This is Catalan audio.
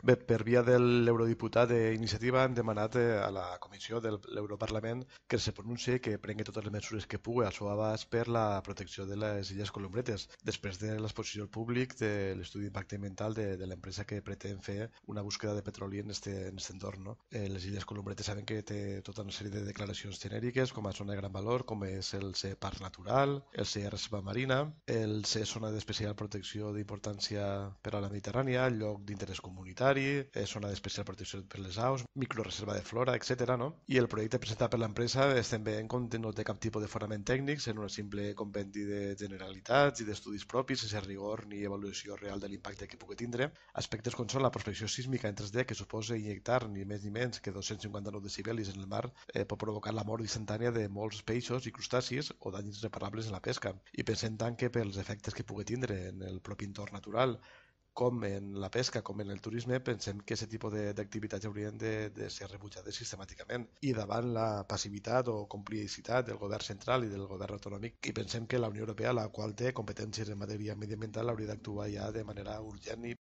Bé, per via de l'eurodiputat d'Iniciativa han demanat eh, a la Comissió de l'Europarlament que se pronuncie que prengui totes les mesures que pugui al seu abast per la protecció de les Illes Columbretes després de l'exposició al públic de l'estudi d'impacte ambiental de, de l'empresa que pretén fer una búsqueda de petroli en este, en este entorn. No? Eh, les Illes Columbretes saben que té tota una sèrie de declaracions genèriques com a zona de gran valor, com és el ser parc natural, el ser reserva marina, el ser zona d'especial protecció d'importància per a la Mediterrània, lloc d'interès comunitari, sanitari, eh, zona d'especial protecció per les aus, microreserva de flora, etc. No? I el projecte presentat per l'empresa estem veient com no té cap tipus de forament tècnic, sent un simple compendi de generalitats i d'estudis propis, sense rigor ni evaluació real de l'impacte que pugui tindre. Aspectes com són la prospecció sísmica en 3D, que suposa injectar ni més ni menys que 259 decibelis en el mar, eh, pot provocar la mort instantània de molts peixos i crustacis o danys irreparables en la pesca. I pensem tant que pels efectes que pugui tindre en el propi entorn natural, com en la pesca, com en el turisme, pensem que aquest tipus d'activitats haurien de, de ser rebutjades sistemàticament. I davant la passivitat o complicitat del govern central i del govern autonòmic, i pensem que la Unió Europea, la qual té competències en matèria mediambiental, hauria d'actuar ja de manera urgent i